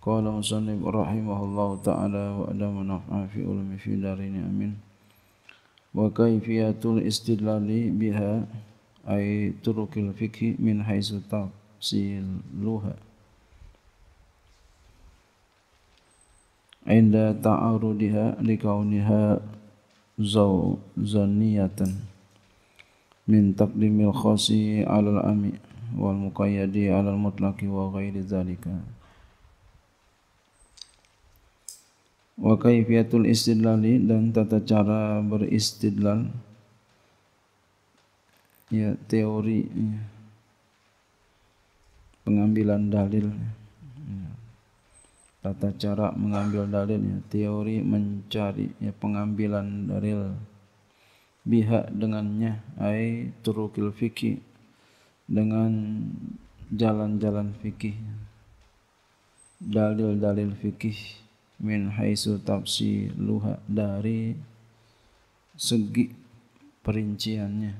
قال مصنف رحمه الله تعالى وأدام نفع في علم في دارين أمين وكيفية الاستدلال بها أي ترك الفقه من حيث تفصيلها عند تعارضها لكونها زنية من تقديم الخاص على العام والمقيد على المطلق وغير ذلك wa kaifiyatul istidlali dan tata cara beristidlal ya teori ya. pengambilan dalil ya. tata cara mengambil dalil ya. teori mencari ya, pengambilan dalil Biha dengannya ai turukil fikih dengan jalan-jalan fikih ya. dalil-dalil fikih min haisu tafsiluha dari segi perinciannya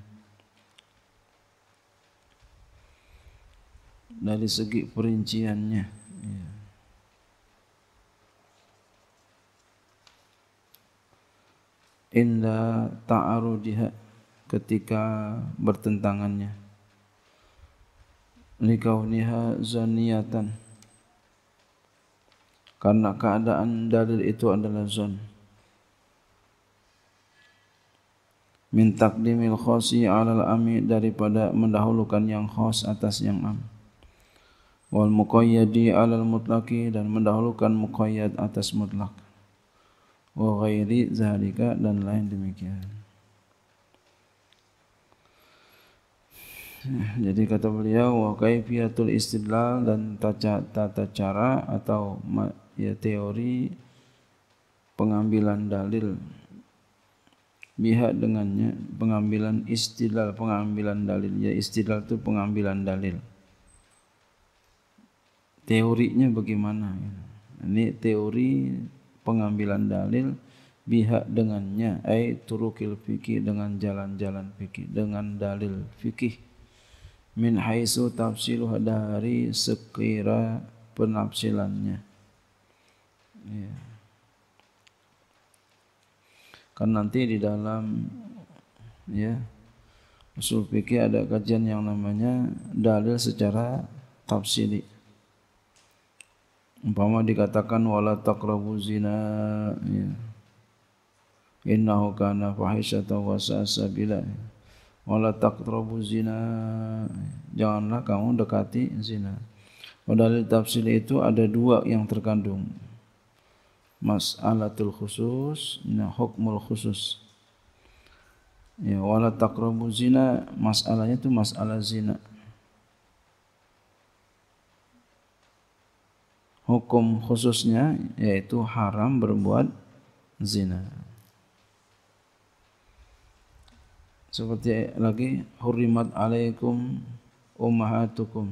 dari segi perinciannya ya. inda ta'arudiha ketika bertentangannya likauniha zaniatan zaniyatan karena keadaan dalil itu adalah zon. Min takdimil khosi alal ami daripada mendahulukan yang khos atas yang am. Wal muqayyadi alal mutlaki dan mendahulukan muqayyad atas mutlak. Wa ghairi zahrika dan lain demikian. Jadi kata beliau wa kaifiyatul istidlal dan tata, tata cara atau ya teori pengambilan dalil bihak dengannya pengambilan istidlal pengambilan dalil ya istidlal itu pengambilan dalil teorinya bagaimana ini teori pengambilan dalil bihak dengannya ai turukil fikih dengan jalan-jalan fikih dengan dalil fikih min haitsu tafsiluh dari sekira penafsilannya Ya. Kan nanti di dalam ya usul fikih ada kajian yang namanya dalil secara tafsiri. Umpama dikatakan wala taqrabu zina ya. Innahu kana fahishatan wa sa'a Wala taqrabu zina ya. janganlah kamu dekati zina. Dalil tafsir itu ada dua yang terkandung masalatul khusus ya hukmul khusus ya wala taqrabu zina masalahnya itu masalah zina hukum khususnya yaitu haram berbuat zina seperti lagi hurimat alaikum ummahatukum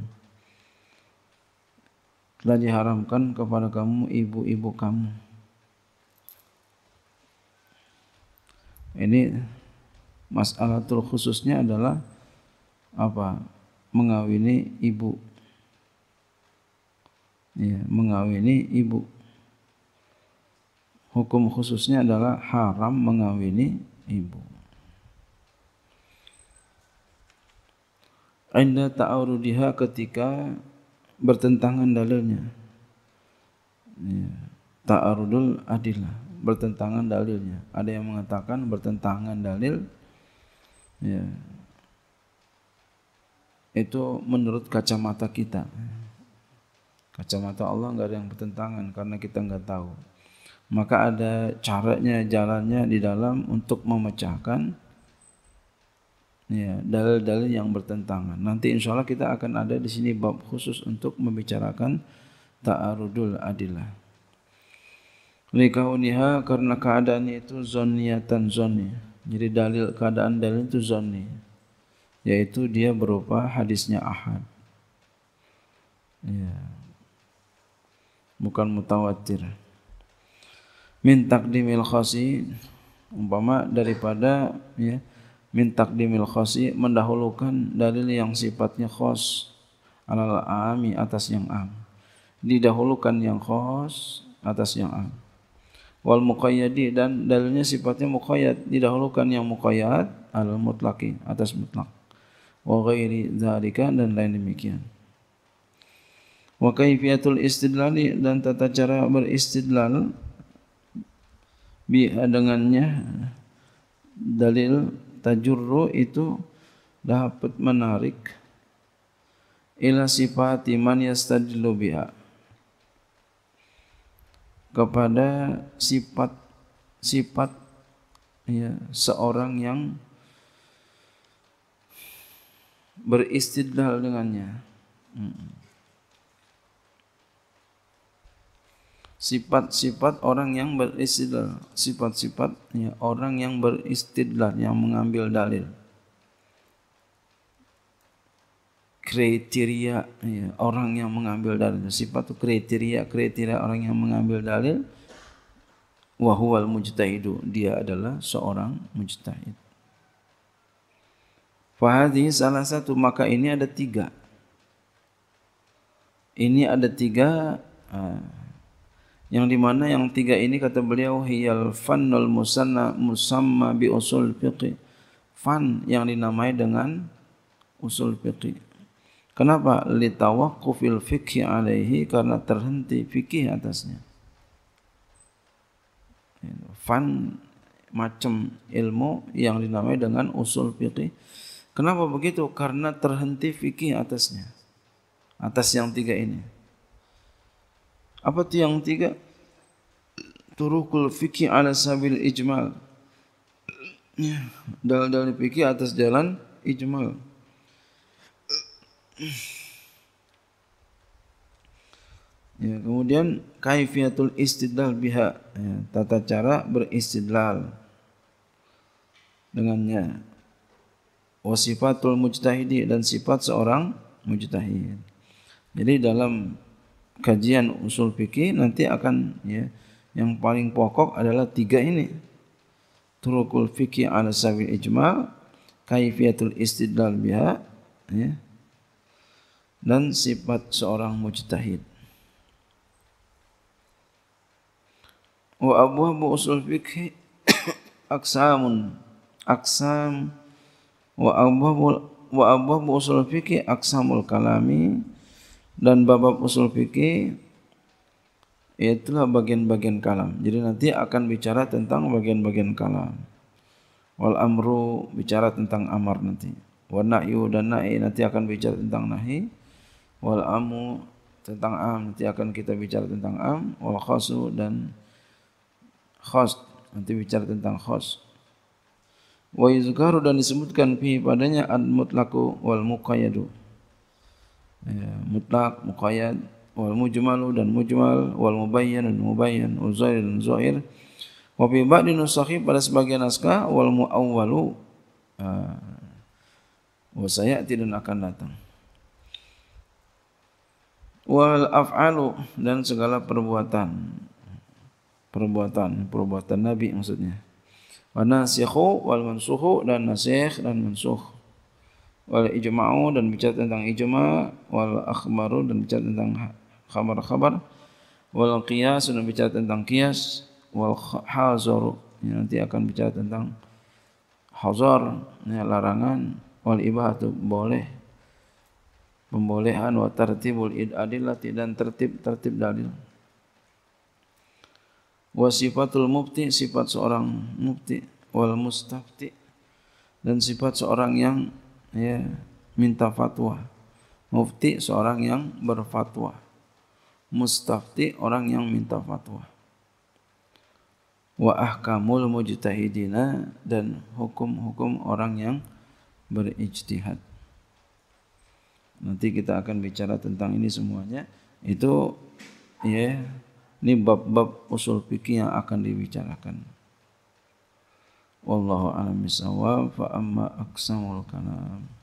telah diharamkan kepada kamu ibu-ibu kamu ini masalah khususnya adalah apa mengawini ibu ya, mengawini ibu hukum khususnya adalah haram mengawini ibu Anda ta'arudiha ketika bertentangan dalilnya. Ya. Ta'arudul adillah bertentangan dalilnya. Ada yang mengatakan bertentangan dalil ya. Itu menurut kacamata kita. Kacamata Allah enggak ada yang bertentangan karena kita enggak tahu. Maka ada caranya, jalannya di dalam untuk memecahkan ya, dalil-dalil yang bertentangan. Nanti insya Allah kita akan ada di sini bab khusus untuk membicarakan ta'arudul adillah. Likaunia karena keadaannya itu zoniatan zoni. Jadi dalil keadaan dalil itu zoni. Yaitu dia berupa hadisnya ahad. Ya. Bukan mutawatir. Min takdimil khasi. Umpama daripada ya, min takdimil khasi mendahulukan dalil yang sifatnya khos. Alal ami atas yang am. Didahulukan yang khos atas yang am wal muqayyadi dan dalilnya sifatnya muqayyad didahulukan yang muqayyad al mutlaki atas mutlak wa ghairi dzalika dan lain demikian wa kaifiyatul istidlali dan tata cara beristidlal bi dengannya dalil tajurru itu dapat menarik ila sifat man yastadillu biha kepada sifat sifat ya seorang yang beristidlal dengannya. Sifat-sifat orang yang beristidlal, sifat-sifat ya, orang yang beristidlal yang mengambil dalil. kriteria ya, orang yang mengambil dalil sifat itu kriteria kriteria orang yang mengambil dalil wahwal mujtahidu dia adalah seorang mujtahid fahadhi salah satu maka ini ada tiga ini ada tiga ha. yang di mana yang tiga ini kata beliau hiyal fannul musanna musamma bi usul fiqh fan yang dinamai dengan usul fiqh Kenapa? Litawakufil fikih alaihi karena terhenti fikih atasnya. Fan macam ilmu yang dinamai dengan usul fikih. Kenapa begitu? Karena terhenti fikih atasnya. Atas yang tiga ini. Apa tiang tiga? Turukul fikih ala sabil ijmal. Dalam-dalam fikih atas jalan Ijmal. Ya, kemudian kaifiyatul istidlal biha ya, tata cara beristidlal dengannya wasifatul mujtahidi dan sifat seorang mujtahid. Jadi dalam kajian usul fikih nanti akan ya yang paling pokok adalah tiga ini. Turukul fikih ala sawil ijma, kaifiyatul istidlal biha ya, dan sifat seorang mujtahid. Wa abwabu usul fikih aksamun aksam wa abwabu wa abwabu usul fikih aksamul kalami dan bab-bab usul fikih itulah bagian-bagian kalam. Jadi nanti akan bicara tentang bagian-bagian kalam. Wal amru bicara tentang amar nanti. Wa na'yu dan na'i nanti akan bicara tentang nahi wal amu tentang am nanti akan kita bicara tentang am wal khasu dan khos nanti bicara tentang khos. wa yuzkaru dan disebutkan fi padanya ad mutlaqu wal muqayyadu ya, mutlak muqayyad wal mujmalu dan mujmal wal mubayyan dan mubayyan uzair dan zahir wa fi ba'd nusakhi pada sebagian naskah wal muawwalu uh, wa sayati dan akan datang wal af'alu dan segala perbuatan perbuatan perbuatan nabi maksudnya wa nasikhu wal mansukhu dan nasikh dan mansukh wal ijma'u dan bicara tentang ijma wal akhbaru dan bicara tentang ha-, khabar-khabar wal qiyas dan bicara tentang qiyas wal hazar yang nanti akan bicara tentang hazar ya, larangan wal ibah itu boleh pembolehan wa tartibul id adillati dan tertib-tertib dalil. Wa sifatul mufti sifat seorang mufti wal mustafti dan sifat seorang yang ya minta fatwa. Mufti seorang yang berfatwa. Mustafti orang yang minta fatwa. Wa ahkamul mujtahidina dan hukum-hukum orang yang berijtihad nanti kita akan bicara tentang ini semuanya itu ya ini bab-bab usul fikih yang akan dibicarakan wallahu alam bisawab fa amma aqsamul kalam